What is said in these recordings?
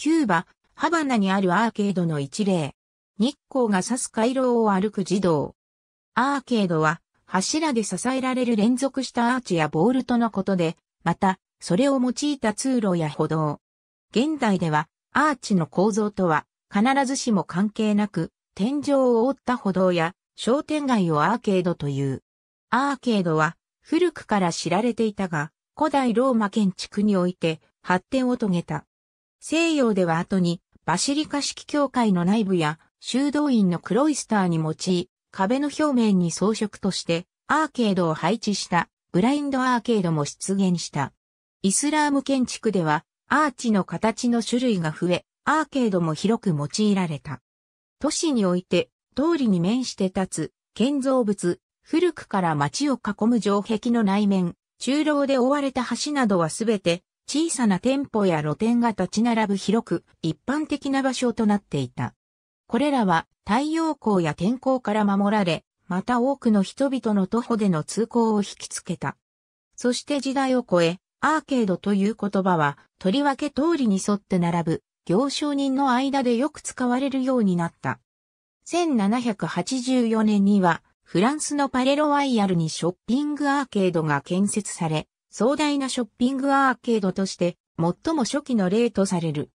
キューバ、ハバナにあるアーケードの一例。日光が差す回廊を歩く児童。アーケードは柱で支えられる連続したアーチやボールとのことで、また、それを用いた通路や歩道。現代では、アーチの構造とは、必ずしも関係なく、天井を覆った歩道や、商店街をアーケードという。アーケードは、古くから知られていたが、古代ローマ建築において、発展を遂げた。西洋では後に、バシリカ式教会の内部や、修道院のクロイスターに用い、壁の表面に装飾として、アーケードを配置した、ブラインドアーケードも出現した。イスラーム建築では、アーチの形の種類が増え、アーケードも広く用いられた。都市において、通りに面して立つ、建造物、古くから街を囲む城壁の内面、中楼で覆われた橋などはすべて、小さな店舗や露店が立ち並ぶ広く一般的な場所となっていた。これらは太陽光や天候から守られ、また多くの人々の徒歩での通行を引きつけた。そして時代を超え、アーケードという言葉は、とりわけ通りに沿って並ぶ、行商人の間でよく使われるようになった。1784年には、フランスのパレロワイヤルにショッピングアーケードが建設され、壮大なショッピングアーケードとして最も初期の例とされる。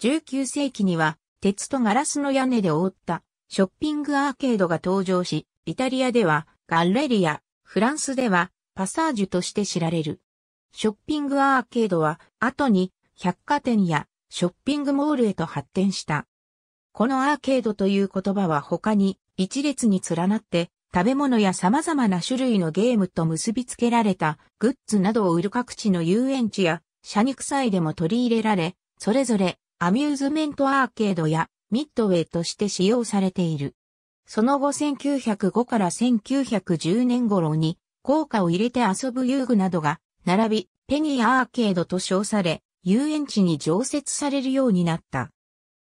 19世紀には鉄とガラスの屋根で覆ったショッピングアーケードが登場し、イタリアではガッレリア、フランスではパサージュとして知られる。ショッピングアーケードは後に百貨店やショッピングモールへと発展した。このアーケードという言葉は他に一列に連なって食べ物や様々な種類のゲームと結びつけられたグッズなどを売る各地の遊園地や車肉祭でも取り入れられ、それぞれアミューズメントアーケードやミッドウェイとして使用されている。その後1905から1910年頃に効果を入れて遊ぶ遊具などが並びペニーアーケードと称され遊園地に常設されるようになった。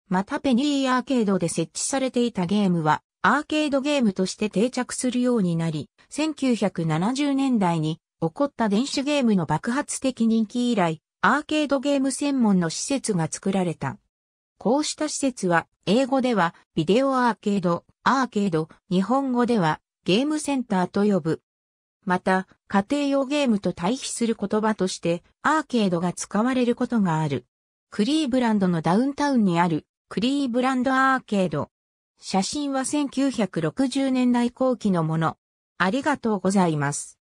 またペニーアーケードで設置されていたゲームはアーケードゲームとして定着するようになり、1970年代に起こった電子ゲームの爆発的人気以来、アーケードゲーム専門の施設が作られた。こうした施設は、英語ではビデオアーケード、アーケード、日本語ではゲームセンターと呼ぶ。また、家庭用ゲームと対比する言葉として、アーケードが使われることがある。クリーブランドのダウンタウンにある、クリーブランドアーケード、写真は1960年代後期のもの。ありがとうございます。